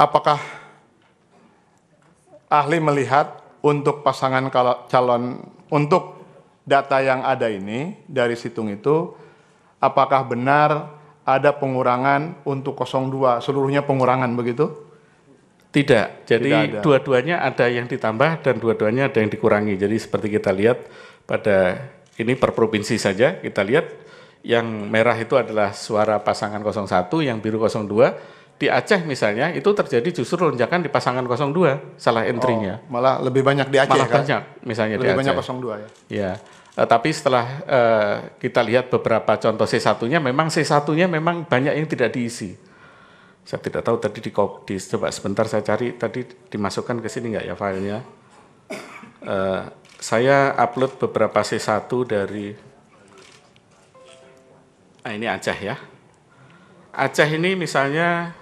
apakah ahli melihat untuk pasangan calon untuk data yang ada ini dari situng itu apakah benar ada pengurangan untuk 02 seluruhnya pengurangan begitu? Tidak. Jadi dua-duanya ada yang ditambah dan dua-duanya ada yang dikurangi. Jadi seperti kita lihat pada ini per provinsi saja kita lihat yang merah itu adalah suara pasangan 01, yang biru 02 di Aceh misalnya itu terjadi justru lonjakan di pasangan 02 salah oh, entry-nya. Oh, malah lebih banyak di Aceh malah kan? banyak misalnya lebih di Aceh. banyak 02 ya. Ya. Uh, tapi setelah uh, kita lihat beberapa contoh C1-nya memang C1-nya memang banyak yang tidak diisi. Saya tidak tahu tadi di, di coba sebentar saya cari tadi dimasukkan ke sini nggak ya filenya. Uh, saya upload beberapa C1 dari nah ini Aceh ya. Aceh ini misalnya